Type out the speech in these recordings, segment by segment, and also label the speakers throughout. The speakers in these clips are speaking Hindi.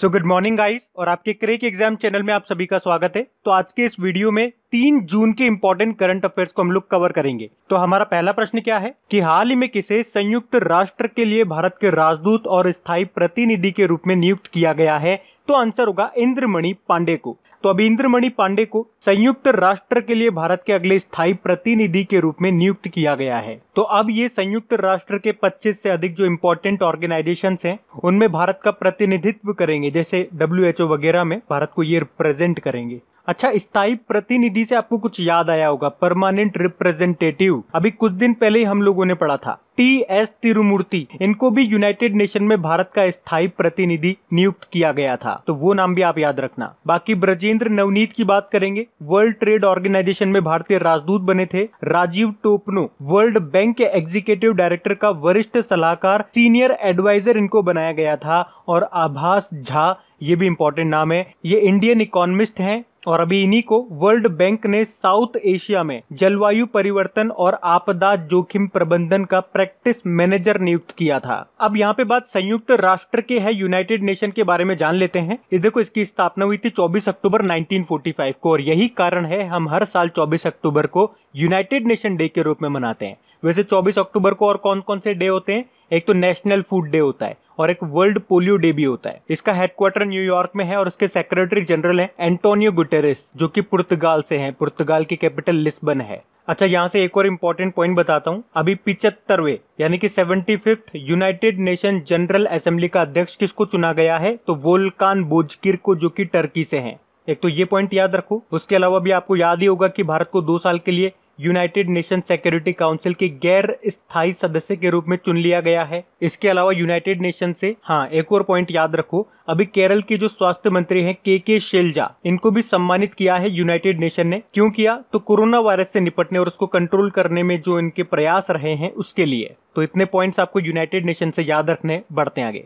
Speaker 1: सो गुड मॉर्निंग गाइस और आपके क्रेक एग्जाम चैनल में आप सभी का स्वागत है तो आज के इस वीडियो में तीन जून के इम्पोर्टेंट करंट अफेयर्स को हम लोग कवर करेंगे तो हमारा पहला प्रश्न क्या है कि हाल ही में किसे संयुक्त राष्ट्र के लिए भारत के राजदूत और स्थायी प्रतिनिधि के रूप में नियुक्त किया गया है तो आंसर होगा इंद्रमणि पांडे को तो अब इंद्रमणि पांडे को संयुक्त राष्ट्र के लिए भारत के अगले स्थायी प्रतिनिधि के रूप में नियुक्त किया गया है तो अब ये संयुक्त राष्ट्र के 25 से अधिक जो इम्पोर्टेंट ऑर्गेनाइजेशन हैं उनमें भारत का प्रतिनिधित्व करेंगे जैसे डब्ल्यू वगैरह में भारत को ये रिप्रेजेंट करेंगे अच्छा स्थायी प्रतिनिधि से आपको कुछ याद आया होगा परमानेंट रिप्रेजेंटेटिव अभी कुछ दिन पहले ही हम लोगों ने पढ़ा था टी एस तिरुमूर्ति इनको भी यूनाइटेड नेशन में भारत का स्थायी प्रतिनिधि नियुक्त किया गया था तो वो नाम भी आप याद रखना बाकी ब्रजेंद्र नवनीत की बात करेंगे वर्ल्ड ट्रेड ऑर्गेनाइजेशन में भारतीय राजदूत बने थे राजीव टोपनो वर्ल्ड बैंक के एग्जीक्यूटिव डायरेक्टर का वरिष्ठ सलाहकार सीनियर एडवाइजर इनको बनाया गया था और आभास झा ये भी इंपॉर्टेंट नाम है ये इंडियन इकोनॉमिस्ट हैं और अभी इन्हीं को वर्ल्ड बैंक ने साउथ एशिया में जलवायु परिवर्तन और आपदा जोखिम प्रबंधन का प्रैक्टिस मैनेजर नियुक्त किया था अब यहाँ पे बात संयुक्त राष्ट्र के है यूनाइटेड नेशन के बारे में जान लेते हैं ये देखो इसकी स्थापना हुई थी 24 अक्टूबर 1945 को और यही कारण है हम हर साल 24 अक्टूबर को यूनाइटेड नेशन डे के रूप में मनाते हैं वैसे 24 अक्टूबर को और कौन कौन से डे होते हैं एक तो नेशनल फूड डे होता है और एक वर्ल्ड पोलियो डे भी होता है इसका हेडक्वार्टर न्यूयॉर्क में है और इसके सेक्रेटरी जनरल है एंटोनियो गुटेरिस जो कि पुर्तगाल से हैं पुर्तगाल की कैपिटल लिस्बन है अच्छा यहाँ से एक और इम्पोर्टेंट पॉइंट बताता हूँ अभी पिचहत्तरवे यानी कि seventy fifth United Nation General Assembly का अध्यक्ष किसको चुना गया है तो वोलकान बोजकिर को जो कि टर्की से हैं एक तो ये पॉइंट याद रखो उसके अलावा भी आपको याद ही होगा कि भारत को दो साल के लिए यूनाइटेड नेशन सिक्योरिटी काउंसिल के गैर स्थायी सदस्य के रूप में चुन लिया गया है इसके अलावा यूनाइटेड नेशन से हाँ एक और पॉइंट याद रखो अभी केरल के जो स्वास्थ्य मंत्री हैं के के शैलजा इनको भी सम्मानित किया है यूनाइटेड नेशन ने क्यों किया तो कोरोना वायरस से निपटने और उसको कंट्रोल करने में जो इनके प्रयास रहे हैं उसके लिए तो इतने पॉइंट्स आपको यूनाइटेड नेशन से याद रखने बढ़ते आगे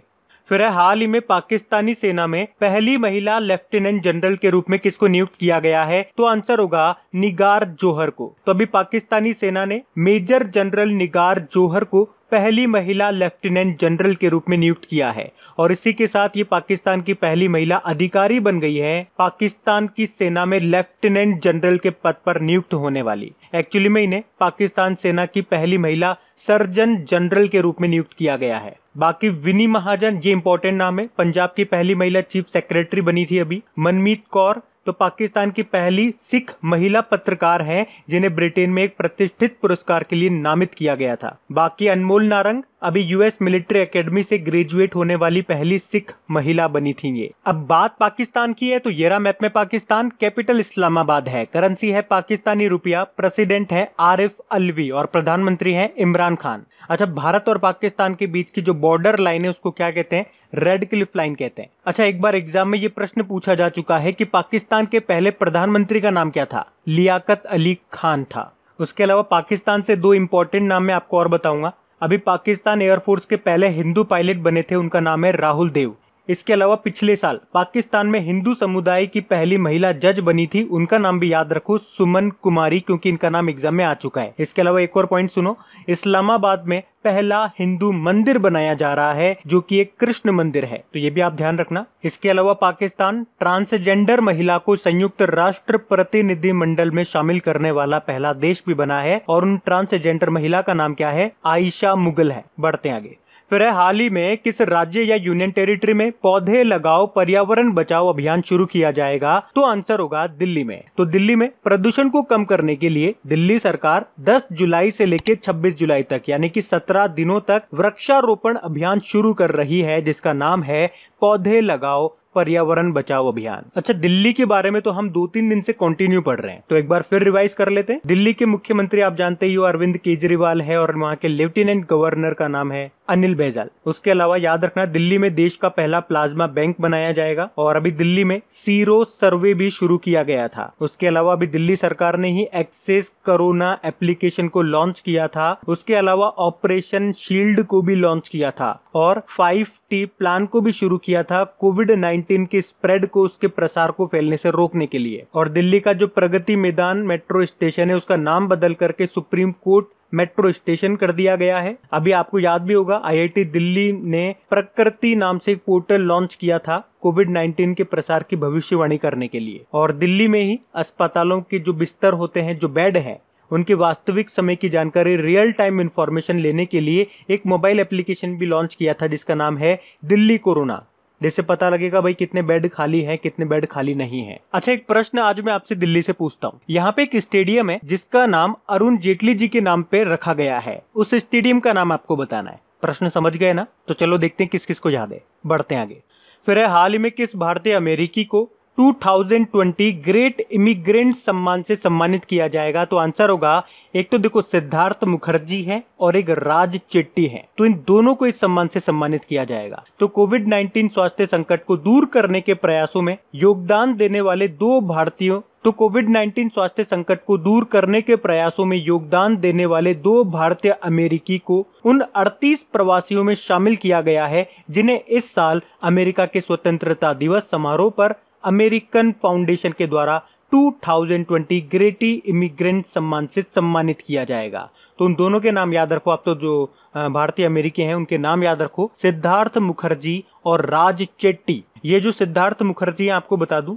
Speaker 1: फिर है हाल ही में पाकिस्तानी सेना में पहली महिला लेफ्टिनेंट जनरल के रूप में किसको नियुक्त किया गया है तो आंसर होगा निगार जोहर को तो अभी पाकिस्तानी सेना ने मेजर जनरल निगार जोहर को पहली महिला लेफ्टिनेंट जनरल के रूप में नियुक्त किया है और इसी के साथ ये पाकिस्तान की पहली महिला अधिकारी बन गई है पाकिस्तान की सेना में लेफ्टिनेंट जनरल के पद पर नियुक्त होने वाली एक्चुअली में इन्हें पाकिस्तान सेना की पहली महिला सर्जन जनरल के रूप में नियुक्त किया गया है बाकी विनी महाजन ये इम्पोर्टेंट नाम है पंजाब की पहली महिला चीफ सेक्रेटरी बनी थी अभी मनमीत कौर तो पाकिस्तान की पहली सिख महिला पत्रकार हैं जिन्हें ब्रिटेन में एक प्रतिष्ठित पुरस्कार के लिए नामित किया गया था बाकी अनमोल नारंग अभी यूएस मिलिट्री एकेडमी से ग्रेजुएट होने वाली पहली सिख महिला बनी थी ये अब बात पाकिस्तान की है तो येरा मैप में पाकिस्तान कैपिटल इस्लामाबाद है करेंसी है पाकिस्तानी रुपया प्रेसिडेंट है आरिफ अलवी और प्रधानमंत्री है इमरान खान अच्छा भारत और पाकिस्तान के बीच की जो बॉर्डर लाइन है उसको क्या कहते हैं रेड क्लिफ लाइन कहते हैं अच्छा एक बार एग्जाम में ये प्रश्न पूछा जा चुका है कि पाकिस्तान के पहले प्रधानमंत्री का नाम क्या था लियाकत अली खान था उसके अलावा पाकिस्तान से दो इम्पोर्टेंट नाम मैं आपको और बताऊंगा अभी पाकिस्तान एयरफोर्स के पहले हिंदू पायलट बने थे उनका नाम है राहुल देव इसके अलावा पिछले साल पाकिस्तान में हिंदू समुदाय की पहली महिला जज बनी थी उनका नाम भी याद रखो सुमन कुमारी क्योंकि इनका नाम एग्जाम में आ चुका है इसके अलावा एक और पॉइंट सुनो इस्लामाबाद में पहला हिंदू मंदिर बनाया जा रहा है जो कि एक कृष्ण मंदिर है तो ये भी आप ध्यान रखना इसके अलावा पाकिस्तान ट्रांसजेंडर महिला को संयुक्त राष्ट्र प्रतिनिधि मंडल में शामिल करने वाला पहला देश भी बना है और उन ट्रांसजेंडर महिला का नाम क्या है आयशा मुगल है बढ़ते आगे फिर है हाल ही में किस राज्य या यूनियन टेरिटरी में पौधे लगाओ पर्यावरण बचाओ अभियान शुरू किया जाएगा तो आंसर होगा दिल्ली में तो दिल्ली में प्रदूषण को कम करने के लिए दिल्ली सरकार 10 जुलाई से लेकर 26 जुलाई तक यानी कि 17 दिनों तक वृक्षारोपण अभियान शुरू कर रही है जिसका नाम है पौधे लगाओ पर्यावरण बचाओ अभियान अच्छा दिल्ली के बारे में तो हम दो तीन दिन से कंटिन्यू पढ़ रहे हैं तो एक बार फिर रिवाइज कर लेते हैं दिल्ली के मुख्यमंत्री आप जानते ही हो अरविंद केजरीवाल है और वहाँ के लेफ्टिनेंट गवर्नर का नाम है अनिल बैजाल उसके अलावा याद रखना दिल्ली में देश का पहला प्लाज्मा बैंक बनाया जाएगा और अभी दिल्ली में सीरो सर्वे भी शुरू किया गया था उसके अलावा अभी दिल्ली सरकार ने ही एक्सेस कोरोना एप्लीकेशन को लॉन्च किया था उसके अलावा ऑपरेशन शील्ड को भी लॉन्च किया था और फाइव टी प्लान को भी शुरू किया था कोविड नाइन्टीन के स्प्रेड को उसके प्रसार को फैलने से रोकने के लिए और दिल्ली का जो प्रगति मैदान मेट्रो स्टेशन है उसका नाम बदल करके सुप्रीम कोर्ट मेट्रो स्टेशन कर दिया गया है अभी आपको याद भी होगा आईआईटी दिल्ली ने प्रकृति नाम से एक पोर्टल लॉन्च किया था कोविड 19 के प्रसार की भविष्यवाणी करने के लिए और दिल्ली में ही अस्पतालों के जो बिस्तर होते हैं जो बेड हैं उनके वास्तविक समय की जानकारी रियल टाइम इंफॉर्मेशन लेने के लिए एक मोबाइल एप्लीकेशन भी लॉन्च किया था जिसका नाम है दिल्ली कोरोना जिससे पता लगेगा भाई कितने बेड खाली हैं कितने बेड खाली नहीं है अच्छा एक प्रश्न आज मैं आपसे दिल्ली से पूछता हूँ यहाँ पे एक स्टेडियम है जिसका नाम अरुण जेटली जी के नाम पे रखा गया है उस स्टेडियम का नाम आपको बताना है प्रश्न समझ गए ना तो चलो देखते हैं किस किस को याद है बढ़ते आगे फिर है हाल ही में किस भारतीय अमेरिकी को 2020 ग्रेट इमिग्रेंट सम्मान से सम्मानित किया जाएगा तो आंसर होगा एक तो देखो सिद्धार्थ मुखर्जी है और एक राज चेट्टी है तो इन दोनों को इस सम्मान से सम्मानित किया जाएगा तो कोविड 19 स्वास्थ्य संकट को दूर करने के प्रयासों में योगदान देने वाले दो भारतीयों तो कोविड 19 स्वास्थ्य संकट को दूर करने के प्रयासों में योगदान देने वाले दो भारतीय अमेरिकी को उन 38 प्रवासियों में शामिल किया गया है जिन्हें इस साल अमेरिका के स्वतंत्रता दिवस समारोह पर अमेरिकन फाउंडेशन के द्वारा 2020 ग्रेटी इमिग्रेंट सम्मान से सम्मानित किया जाएगा तो उन दोनों के नाम याद रखो आप तो जो भारतीय अमेरिकी हैं उनके नाम याद रखो सिद्धार्थ मुखर्जी और राज चेट्टी ये जो सिद्धार्थ मुखर्जी हैं आपको बता दूं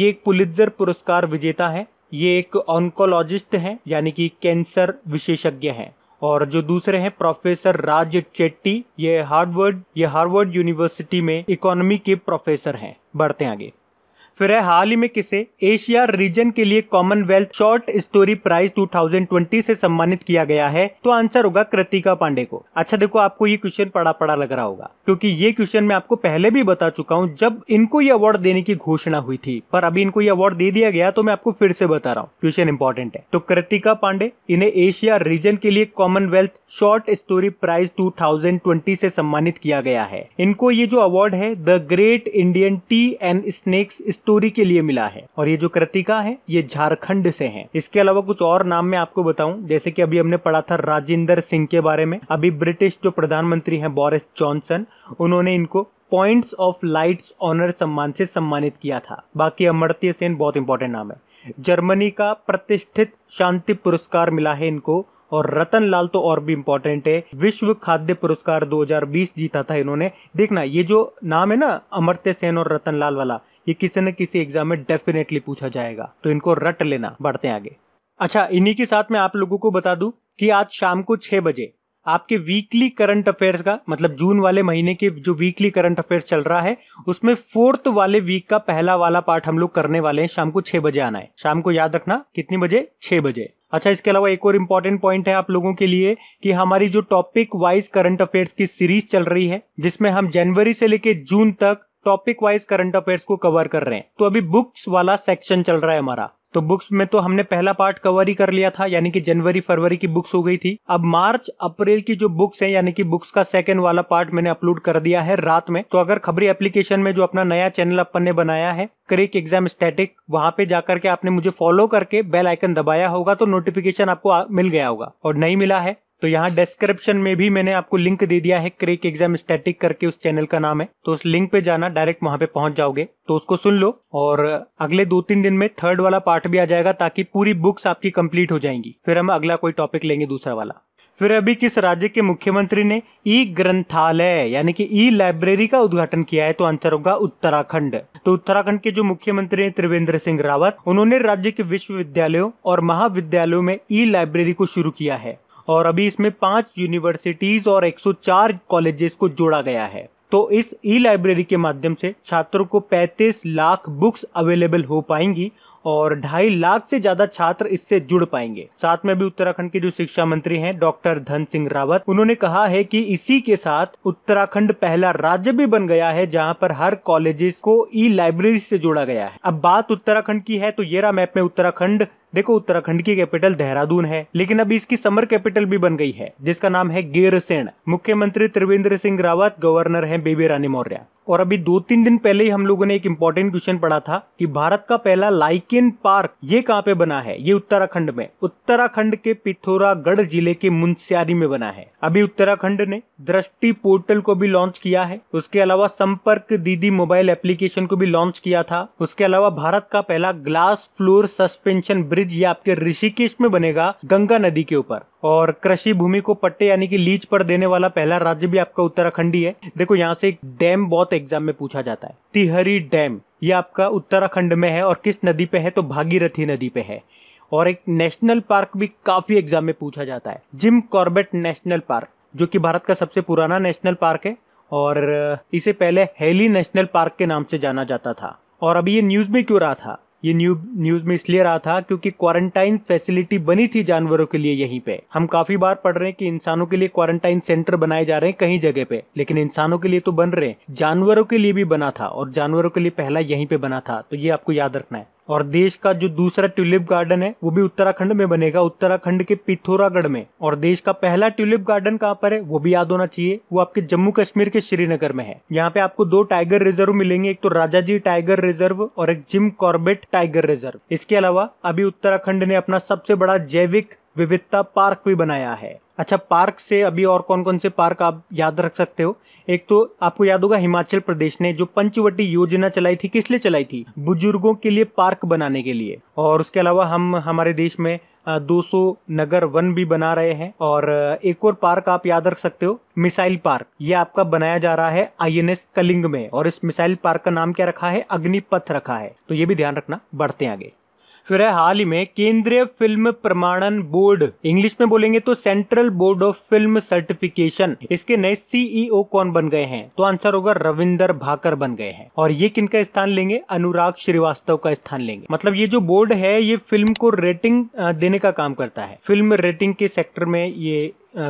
Speaker 1: ये एक पुलित्जर पुरस्कार विजेता है ये एक ऑन्कोलॉजिस्ट हैं यानी कि कैंसर विशेषज्ञ हैं और जो दूसरे हैं प्रोफेसर राज चेट्टी ये हार्वर्ड ये हार्वर्ड यूनिवर्सिटी में इकोनॉमी के प्रोफेसर हैं बढ़ते आगे फिर है हाल ही में किसे एशिया रीजन के लिए कॉमनवेल्थ शॉर्ट स्टोरी प्राइज 2020 से सम्मानित किया गया है तो आंसर होगा कृतिका पांडे को अच्छा देखो आपको ये क्वेश्चन पड़ा पड़ा लग रहा होगा क्योंकि ये क्वेश्चन मैं आपको पहले भी बता चुका हूँ जब इनको ये अवार्ड देने की घोषणा हुई थी पर अभी इनको ये अवार्ड दे दिया गया तो मैं आपको फिर से बता रहा हूँ क्वेश्चन इंपॉर्टेंट है तो कृतिका पांडे इन्हें एशिया रीजन के लिए Commonwealth short story prize two से सम्मानित किया गया है इनको ये जो अवार्ड है the great Indian tea and snakes story story के लिए मिला है और ये जो कृतिका है ये झारखंड से है इसके अलावा कुछ और नाम मैं आपको बताऊं जैसे कि अभी हमने पढ़ा था राजेंद्र सिंह के बारे में अभी ब्रिटिश जो प्रधानमंत्री हैं बोरिस जॉनसन उन्होंने इनको पॉइंट्स ऑफ लाइट्स ऑनर सम्मान से सम्मानित किया था बाकी अमर्त्य सेन बहुत इंपॉर्टेंट नाम है जर्मनी का प्रतिष्ठित शांति पुरस्कार मिला है इनको और रतन लाल तो और भी इंपॉर्टेंट है विश्व खाद्य पुरस्कार 2020 जीता था इन्होंने देखना ये जो नाम है ना अमर्त्य सेन और रतन लाल वाला ये किसी न किसी एग्जाम में डेफिनेटली पूछा जाएगा तो इनको रट लेना बढ़ते आगे अच्छा इन्हीं के साथ मैं आप लोगों को बता दूं कि आज शाम को छह बजे आपके वीकली करंट अफेयर्स का मतलब जून वाले महीने के जो वीकली करंट अफेयर्स चल रहा है उसमें फोर्थ वाले वीक का पहला वाला पार्ट हम लोग करने वाले हैं शाम को छह बजे आना है शाम को याद रखना कितनी बजे छह बजे अच्छा इसके अलावा एक और इम्पॉर्टेंट पॉइंट है आप लोगों के लिए कि हमारी जो टॉपिक वाइज करंट अफेयर्स की सीरीज चल रही है जिसमें हम जनवरी से लेके जून तक टॉपिक वाइज करंट अफेयर्स को कवर कर रहे हैं तो अभी बुक्स वाला सेक्शन चल रहा है हमारा तो बुक्स में तो हमने पहला पार्ट कवर ही कर लिया था यानी कि जनवरी फरवरी की बुक्स हो गई थी अब मार्च अप्रैल की जो बुक्स है यानी कि बुक्स का सेकंड वाला पार्ट मैंने अपलोड कर दिया है रात में तो अगर खबरी एप्लीकेशन में जो अपना नया चैनल अपन ने बनाया है क्रेक एग्जाम स्टैटिक वहां पे जाकर के आपने मुझे फॉलो करके बेल आइकन दबाया होगा तो नोटिफिकेशन आपको मिल गया होगा और नहीं मिला है तो यहाँ डिस्क्रिप्शन में भी मैंने आपको लिंक दे दिया है क्रेक एग्जाम स्टैटिक करके उस चैनल का नाम है तो उस लिंक पे जाना डायरेक्ट वहां पे पहुंच जाओगे तो उसको सुन लो और अगले दो तीन दिन में थर्ड वाला पार्ट भी आ जाएगा ताकि पूरी बुक्स आपकी कंप्लीट हो जाएंगी फिर हम अगला कोई टॉपिक लेंगे दूसरा वाला फिर अभी किस राज्य के मुख्यमंत्री ने ई ग्रंथालय यानी कि ई लाइब्रेरी का उद्घाटन किया है तो आंसर होगा उत्तराखंड तो उत्तराखंड के जो मुख्यमंत्री हैं त्रिवेंद्र सिंह रावत उन्होंने राज्य के विश्वविद्यालयों और महाविद्यालयों में ई लाइब्रेरी को शुरू किया है और अभी इसमें पांच यूनिवर्सिटीज़ और 104 कॉलेजेस को जोड़ा गया है तो इस ई लाइब्रेरी के माध्यम से छात्रों को 35 लाख बुक्स अवेलेबल हो पाएंगी और ढाई लाख से ज्यादा छात्र इससे जुड़ पाएंगे साथ में भी उत्तराखंड के जो शिक्षा मंत्री हैं डॉक्टर धन सिंह रावत उन्होंने कहा है कि इसी के साथ उत्तराखंड पहला राज्य भी बन गया है जहां पर हर कॉलेजेस को ई लाइब्रेरी से जोड़ा गया है अब बात उत्तराखंड की है तो येरा मैप में उत्तराखंड देखो उत्तराखंड की कैपिटल देहरादून है लेकिन अब इसकी समर कैपिटल भी बन गई है जिसका नाम है गेरसेन मुख्यमंत्री त्रिवेंद्र सिंह रावत गवर्नर हैं बेबी रानी मौर्य और अभी दो तीन दिन पहले ही हम लोगों ने एक इम्पोर्टेंट क्वेश्चन पढ़ा था कि भारत का पहला लाइकिन पार्क ये कहाँ पे बना है ये उत्तराखंड में उत्तराखंड के पिथौरागढ़ जिले के मुंसियारी में बना है अभी उत्तराखंड ने दृष्टि पोर्टल को भी लॉन्च किया है उसके अलावा संपर्क दीदी मोबाइल एप्लीकेशन को भी लॉन्च किया था उसके अलावा भारत का पहला glass floor suspension bridge bridge ये आपके ऋषिकेश में बनेगा गंगा नदी के ऊपर और कृषि भूमि को पट्टे यानी कि लीज पर देने वाला पहला राज्य भी आपका उत्तराखंड ही है देखो यहाँ से एक डैम बहुत एग्जाम में पूछा जाता है तिहरी डैम ये आपका उत्तराखंड में है और किस नदी पे है तो भागीरथी नदी पे है और एक नेशनल पार्क भी काफी एग्जाम में पूछा जाता है जिम कॉर्बेट नेशनल पार्क जो कि भारत का सबसे पुराना नेशनल पार्क है और इसे पहले हेली नेशनल पार्क के नाम से जाना जाता था और अभी ये न्यूज में क्यों रहा था ये न्यू न्यूज में इसलिए रहा था क्योंकि क्वारंटाइन फैसिलिटी बनी थी जानवरों के लिए यहीं पे हम काफी बार पढ़ रहे हैं कि इंसानों के लिए क्वारंटाइन सेंटर बनाए जा रहे हैं कहीं जगह पे लेकिन इंसानों के लिए तो बन रहे हैं जानवरों के लिए भी बना था और जानवरों के लिए पहला यहीं पे बना था तो ये आपको याद रखना है और देश का जो दूसरा ट्यूलिप गार्डन है वो भी उत्तराखंड में बनेगा उत्तराखंड के पिथौरागढ़ में और देश का पहला ट्यूलिप गार्डन कहाँ पर है वो भी याद होना चाहिए वो आपके जम्मू कश्मीर के श्रीनगर में है यहाँ पे आपको दो टाइगर रिजर्व मिलेंगे एक तो जी टाइगर रिजर्व और एक जिम कॉर्बेट टाइगर रिजर्व इसके अलावा अभी उत्तराखंड ने अपना सबसे बड़ा जैविक विविधता पार्क भी बनाया है अच्छा पार्क से अभी और कौन कौन से पार्क आप याद रख सकते हो एक तो आपको याद होगा हिमाचल प्रदेश ने जो पंचवटी योजना चलाई थी किस लिए चलाई थी बुजुर्गों के लिए पार्क बनाने के लिए और उसके अलावा हम हमारे देश में 200 नगर वन भी बना रहे हैं और एक और पार्क आप याद रख सकते हो मिसाइल पार्क ये आपका बनाया जा रहा है आईएनएस कलिंग में और इस मिसाइल पार्क का नाम क्या रखा है अग्निपथ रखा है तो ये भी ध्यान रखना बढ़ते आगे फिर है हाल ही में केंद्रीय फिल्म प्रमाणन बोर्ड इंग्लिश में बोलेंगे तो central board of film certification इसके नए सीईओ e कौन बन गए हैं तो आंसर होगा रविंदर भाकर बन गए हैं और ये किनका स्थान लेंगे अनुराग श्रीवास्तव का स्थान लेंगे मतलब ये जो बोर्ड है ये फिल्म को रेटिंग देने का काम करता है फिल्म रेटिंग के सेक्टर में ये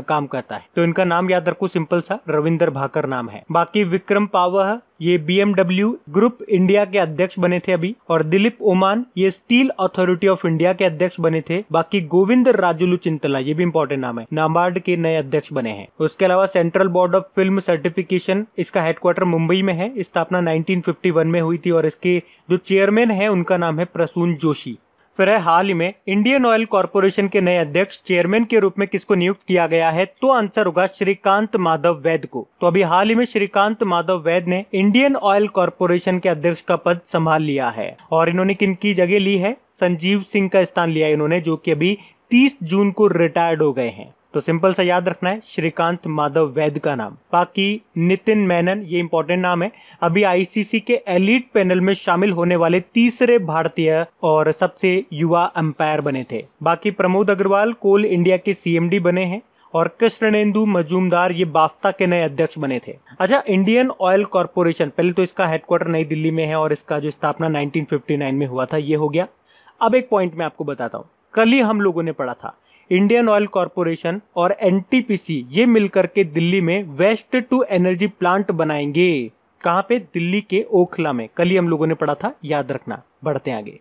Speaker 1: काम करता है तो इनका नाम याद रखो सिंपल सा रविंदर भाकर नाम है बाकी विक्रम पावह ये बीएमडब्ल्यू ग्रुप इंडिया के अध्यक्ष बने थे अभी और दिलीप ओमान ये स्टील अथॉरिटी ऑफ इंडिया के अध्यक्ष बने थे बाकी गोविंद राजुलू चिंतला ये भी इंपॉर्टेंट नाम है नाबार्ड के नए अध्यक्ष बने हैं उसके अलावा central board of film certification इसका हेडक्वार्टर मुंबई में है स्थापना 1951 में हुई थी और इसके जो चेयरमैन है उनका नाम है प्रसून जोशी फिर है हाल ही में इंडियन ऑयल कॉरपोरेशन के नए अध्यक्ष चेयरमैन के रूप में किसको नियुक्त किया गया है तो आंसर होगा श्रीकांत माधव वैद को तो अभी हाल ही में श्रीकांत माधव वैद ने इंडियन ऑयल कॉरपोरेशन के अध्यक्ष का पद संभाल लिया है और इन्होंने किन की जगह ली है संजीव सिंह का स्थान लिया इन्होंने जो की अभी तीस जून को रिटायर्ड हो गए हैं तो सिंपल सा याद रखना है श्रीकांत माधव वैद का नाम बाकी नितिन मैनन ये इंपॉर्टेंट नाम है अभी आईसीसी के एलिट पैनल में शामिल होने वाले तीसरे भारतीय और सबसे युवा अंपायर बने थे बाकी प्रमोद अग्रवाल कोल इंडिया के सीएमडी बने हैं और कृष्णनेन्दु मजूमदार ये बाफ्ता के नए अध्यक्ष बने थे अच्छा इंडियन ऑयल कॉरपोरेशन पहले तो इसका हेडक्वार्टर नई दिल्ली में है और इसका जो स्थापना 1959 में हुआ था ये हो गया अब एक पॉइंट मैं आपको बताता हूँ कल ही हम लोगों ने पढ़ा था इंडियन ऑयल कॉरपोरेशन और एनटीपीसी ये मिलकर के दिल्ली में वेस्ट टू एनर्जी प्लांट बनाएंगे कहाँ पे दिल्ली के ओखला में कल ही हम लोगों ने पढ़ा था याद रखना बढ़ते आगे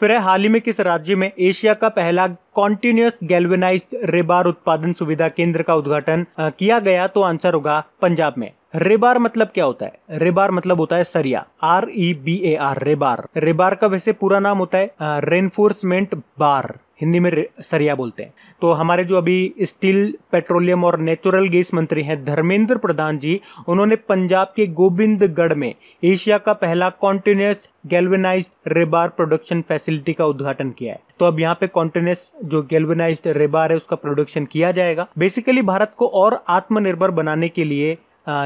Speaker 1: फिर है हाल ही में किस राज्य में एशिया का पहला कॉन्टिन्यूस गैलवेनाइज रेबार उत्पादन सुविधा केंद्र का उद्घाटन किया गया तो आंसर होगा पंजाब में रेबार मतलब क्या होता है रेबार मतलब होता है सरिया R E B A R rebar rebar का वैसे पूरा नाम होता है रेनफोर्समेंट बार हिंदी में सरिया बोलते हैं तो हमारे जो अभी स्टील पेट्रोलियम और नेचुरल गैस मंत्री हैं धर्मेंद्र प्रधान जी उन्होंने पंजाब के गोविंदगढ़ में एशिया का पहला continuous galvanise rebar production facility का उद्घाटन किया है तो अब यहाँ पे कॉन्टिन्यूस जो गैल्वेनाइज रेबार है उसका प्रोडक्शन किया जाएगा बेसिकली भारत को और आत्मनिर्भर बनाने के लिए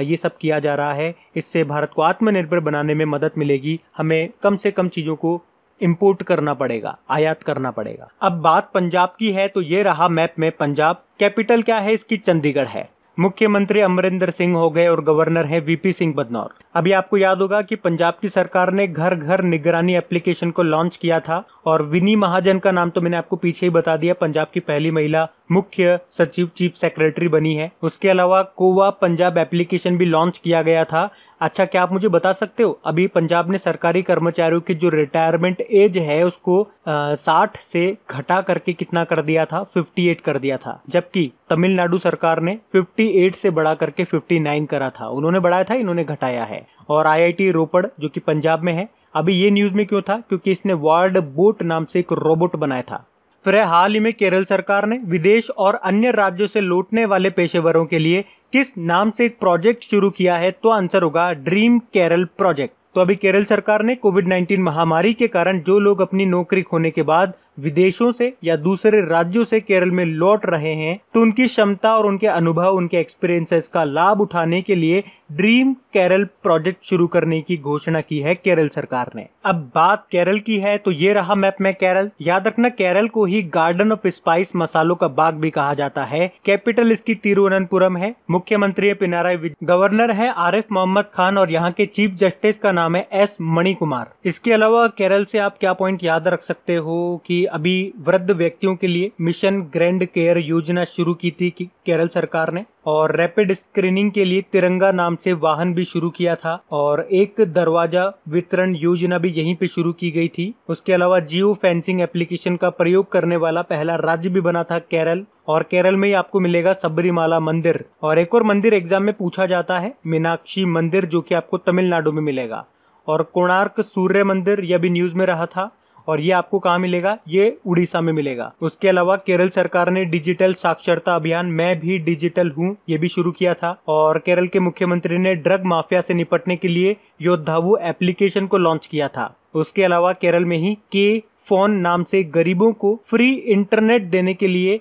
Speaker 1: ये सब किया जा रहा है इससे भारत को आत्मनिर्भर बनाने में मदद मिलेगी हमें कम से कम चीज़ों को इंपोर्ट करना पड़ेगा आयात करना पड़ेगा अब बात पंजाब की है तो ये रहा मैप में पंजाब कैपिटल क्या है इसकी चंडीगढ़ है मुख्यमंत्री अमरिंदर सिंह हो गए और गवर्नर है वीपी सिंह बदनौर अभी आपको याद होगा कि पंजाब की सरकार ने घर घर निगरानी एप्लीकेशन को लॉन्च किया था और विनी महाजन का नाम तो मैंने आपको पीछे ही बता दिया पंजाब की पहली महिला मुख्य सचिव चीफ सेक्रेटरी बनी है उसके अलावा कोवा पंजाब एप्लीकेशन भी लॉन्च किया गया था अच्छा क्या आप मुझे बता सकते हो अभी पंजाब ने सरकारी कर्मचारियों की जो रिटायरमेंट एज है उसको साठ से घटा करके कितना कर दिया था 58 कर दिया था जबकि तमिलनाडु सरकार ने 58 से बढ़ा करके 59 करा था उन्होंने बढ़ाया था इन्होंने घटाया है और आईआईटी रोपड़ जो कि पंजाब में है अभी ये न्यूज में क्यों था क्योंकि इसने वार्ड बोट नाम से एक रोबोट बनाया था फिर हाल ही में केरल सरकार ने विदेश और अन्य राज्यों से लौटने वाले पेशेवरों के लिए किस नाम से एक प्रोजेक्ट शुरू किया है तो आंसर होगा ड्रीम केरल प्रोजेक्ट तो अभी केरल सरकार ने कोविड 19 महामारी के कारण जो लोग अपनी नौकरी खोने के बाद विदेशों से या दूसरे राज्यों से केरल में लौट रहे हैं तो उनकी क्षमता और उनके अनुभव उनके एक्सपीरियंसेस का लाभ उठाने के लिए ड्रीम केरल प्रोजेक्ट शुरू करने की घोषणा की है केरल सरकार ने अब बात केरल की है तो ये रहा मैप में केरल याद रखना केरल को ही गार्डन ऑफ स्पाइस मसालों का बाग भी कहा जाता है कैपिटल इसकी तिरुवनंतपुरम है मुख्यमंत्री है पिनाराय विजय गवर्नर है आरिफ मोहम्मद खान और यहाँ के चीफ जस्टिस का नाम है एस मणिकुमार इसके अलावा केरल से आप क्या पॉइंट याद रख सकते हो कि अभी वृद्ध व्यक्तियों के लिए मिशन ग्रैंड केयर योजना शुरू की थी केरल सरकार ने और रैपिड स्क्रीनिंग के लिए तिरंगा नाम से वाहन भी शुरू किया था और एक दरवाजा वितरण योजना भी यहीं पे शुरू की गई थी उसके अलावा जियो फेंसिंग एप्लीकेशन का प्रयोग करने वाला पहला राज्य भी बना था केरल और केरल में ही आपको मिलेगा सबरीमाला मंदिर और एक और मंदिर एग्जाम में पूछा जाता है मीनाक्षी मंदिर जो की आपको तमिलनाडु में मिलेगा और कोणार्क सूर्य मंदिर यह भी न्यूज में रहा था और ये आपको कहाँ मिलेगा ये उड़ीसा में मिलेगा उसके अलावा केरल सरकार ने डिजिटल साक्षरता अभियान मैं भी डिजिटल हूँ ये भी शुरू किया था और केरल के मुख्यमंत्री ने ड्रग माफिया से निपटने के लिए योद्धावु एप्लीकेशन को लॉन्च किया था उसके अलावा केरल में ही के फोन नाम से गरीबों को फ्री इंटरनेट देने के लिए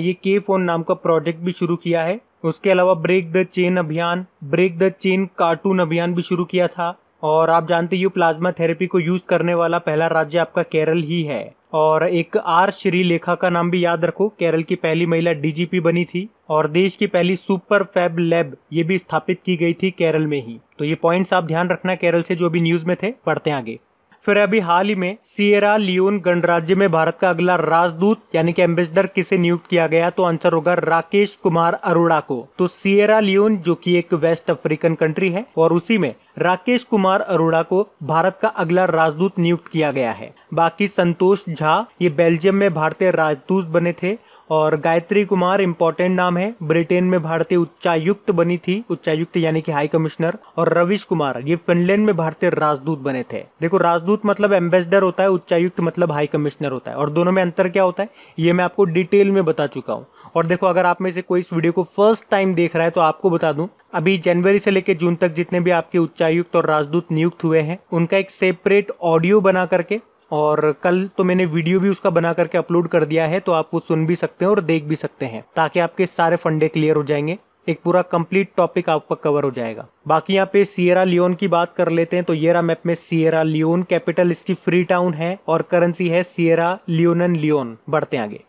Speaker 1: ये के फोन नाम का प्रोजेक्ट भी शुरू किया है उसके अलावा ब्रेक द चेन अभियान ब्रेक द चेन कार्टून अभियान भी शुरू किया था और आप जानते यू प्लाज्मा थेरेपी को यूज़ करने वाला पहला राज्य आपका केरल ही है और एक आर श्रीलेखा का नाम भी याद रखो केरल की पहली महिला डीजीपी बनी थी और देश की पहली सुपर फैब लैब ये भी स्थापित की गई थी केरल में ही तो ये पॉइंट्स आप ध्यान रखना केरल से जो भी न्यूज में थे पढ़ते आगे फिर अभी हाल ही में सियरा लियोन गणराज्य में भारत का अगला राजदूत यानी कि एम्बेसडर किसे नियुक्त किया गया तो आंसर होगा राकेश कुमार अरोड़ा को तो सियरा लियोन जो कि एक वेस्ट अफ्रीकन कंट्री है और उसी में राकेश कुमार अरोड़ा को भारत का अगला राजदूत नियुक्त किया गया है बाकी संतोष झा ये बेल्जियम में भारतीय राजदूत बने थे और गायत्री कुमार इम्पोर्टेंट नाम है ब्रिटेन में भारतीय उच्चायुक्त बनी थी उच्चायुक्त यानी कि हाई कमिश्नर और रविश कुमार ये फिनलैंड में भारतीय राजदूत बने थे देखो राजदूत मतलब एम्बेसडर होता है उच्चायुक्त मतलब हाई कमिश्नर होता है और दोनों में अंतर क्या होता है ये मैं आपको डिटेल में बता चुका हूँ और देखो अगर आप में से कोई इस वीडियो को फर्स्ट टाइम देख रहा है तो आपको बता दूं अभी जनवरी से लेकर जून तक जितने भी आपके उच्चायुक्त और राजदूत नियुक्त हुए हैं उनका एक सेपरेट ऑडियो बना करके और कल तो मैंने वीडियो भी उसका बना करके अपलोड कर दिया है तो आप वो सुन भी सकते हैं और देख भी सकते हैं ताकि आपके सारे फंडे क्लियर हो जाएंगे एक पूरा कंप्लीट टॉपिक आपका कवर हो जाएगा बाकी यहाँ पे सियरा लियोन की बात कर लेते हैं तो येरा मैप में सियरा लियोन कैपिटल इसकी फ्री टाउन है और करेंसी है सियरा लियोन लियोन बढ़ते आगे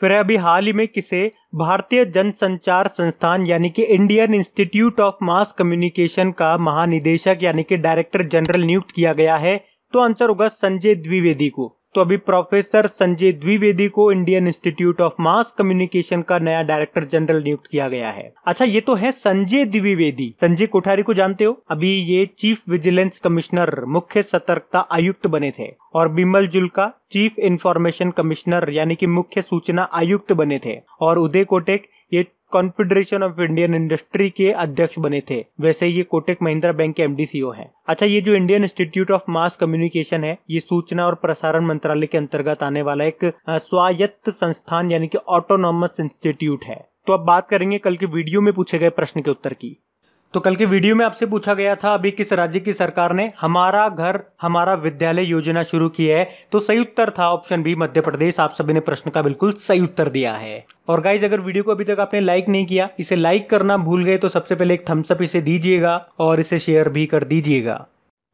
Speaker 1: फिर अभी हाल ही में किसे भारतीय जनसंचार संस्थान यानी कि Indian Institute of Mass Communication का महानिदेशक यानी कि डायरेक्टर जनरल नियुक्त किया गया है तो आंसर होगा संजय द्विवेदी को तो अभी प्रोफेसर संजय द्विवेदी को Indian Institute of Mass Communication का नया डायरेक्टर जनरल नियुक्त किया गया है अच्छा ये तो है संजय द्विवेदी संजय कोठारी को जानते हो अभी ये चीफ विजिलेंस कमिश्नर मुख्य सतर्कता आयुक्त बने थे और Bimal Julka chief information commissioner यानी कि मुख्य सूचना आयुक्त बने थे और उदय कोटेक ये कॉन्फेडरेशन ऑफ इंडियन इंडस्ट्री के अध्यक्ष बने थे वैसे ये कोटेक महिंद्रा बैंक के एमडीसीओ e हैं अच्छा ये जो Indian Institute of Mass Communication है ये सूचना और प्रसारण मंत्रालय के अंतर्गत आने वाला एक स्वायत्त संस्थान यानी कि ऑटोनॉमस इंस्टीट्यूट है तो अब बात करेंगे कल के वीडियो में पूछे गए प्रश्न के उत्तर की तो कल के वीडियो में आपसे पूछा गया था अभी किस राज्य की सरकार ने हमारा घर हमारा विद्यालय योजना शुरू की है तो सही उत्तर था ऑप्शन बी मध्य प्रदेश आप सभी ने प्रश्न का बिल्कुल सही उत्तर दिया है और गाइज अगर वीडियो को अभी तक आपने लाइक नहीं किया इसे लाइक करना भूल गए तो सबसे पहले एक थम्सअप इसे दीजिएगा और इसे शेयर भी कर दीजिएगा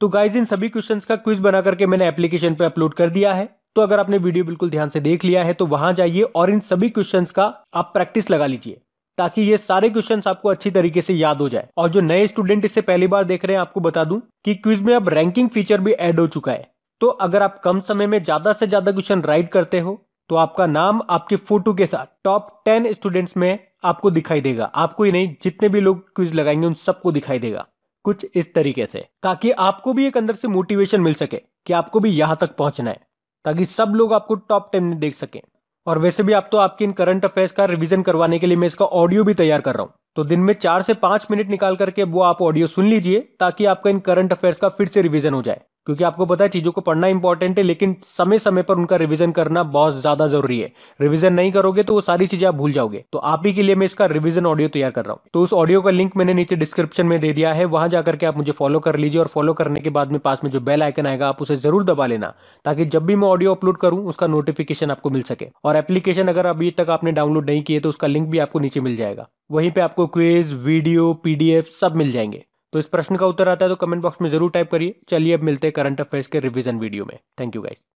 Speaker 1: तो गाइज इन सभी क्वेश्चन का क्विज बना करके मैंने एप्लीकेशन पर अपलोड कर दिया है तो अगर आपने वीडियो बिल्कुल ध्यान से देख लिया है तो वहां जाइए और इन सभी क्वेश्चन का आप प्रैक्टिस लगा लीजिए ताकि ये सारे क्वेश्चन आपको अच्छी तरीके से याद हो जाए और जो नए स्टूडेंट इसे पहली बार देख रहे हैं आपको बता दूं कि क्विज में अब रैंकिंग फीचर भी ऐड हो चुका है तो अगर आप कम समय में ज्यादा से ज्यादा क्वेश्चन राइट करते हो तो आपका नाम आपके फोटो के साथ टॉप टेन स्टूडेंट्स में आपको दिखाई देगा आपको ही नहीं जितने भी लोग क्विज लगाएंगे उन सबको दिखाई देगा कुछ इस तरीके से ताकि आपको भी एक अंदर से मोटिवेशन मिल सके कि आपको भी यहां तक पहुंचना है ताकि सब लोग आपको टॉप टेन में देख सकें और वैसे भी आप तो आपकी इन करंट अफेयर्स का रिवीजन करवाने के लिए मैं इसका ऑडियो भी तैयार कर रहा हूँ तो दिन में चार से पांच मिनट निकाल करके वो आप ऑडियो सुन लीजिए ताकि आपका इन करंट अफेयर्स का फिर से रिवीजन हो जाए क्योंकि आपको पता है चीज़ों को पढ़ना इंपॉर्टेंट है लेकिन समय समय पर उनका रिवीजन करना बहुत ज़्यादा ज़रूरी है रिवीजन नहीं करोगे तो वो सारी चीज़ें आप भूल जाओगे तो आप ही के लिए मैं इसका रिवीजन ऑडियो तैयार कर रहा हूँ तो उस ऑडियो का लिंक मैंने नीचे डिस्क्रिप्शन में दे दिया है वहाँ जाकर के आप मुझे फॉलो कर लीजिए और फॉलो करने के बाद में पास में जो बेल आइकन आएगा आप उसे ज़रूर दबा लेना ताकि जब भी मैं ऑडियो अपलोड करूँ उसका नोटिफिकेशन आपको मिल सके और एप्लीकेशन अगर अभी तक आपने डाउनलोड नहीं किए तो उसका लिंक भी आपको नीचे मिल जाएगा वहीं पर आपको क्वेज वीडियो पीडीएफ सब मिल जाएंगे तो इस प्रश्न का उत्तर आता है तो कमेंट बॉक्स में जरूर टाइप करिए चलिए अब मिलते हैं करंट अफेयर्स के रिवीजन वीडियो में थैंक यू गाइस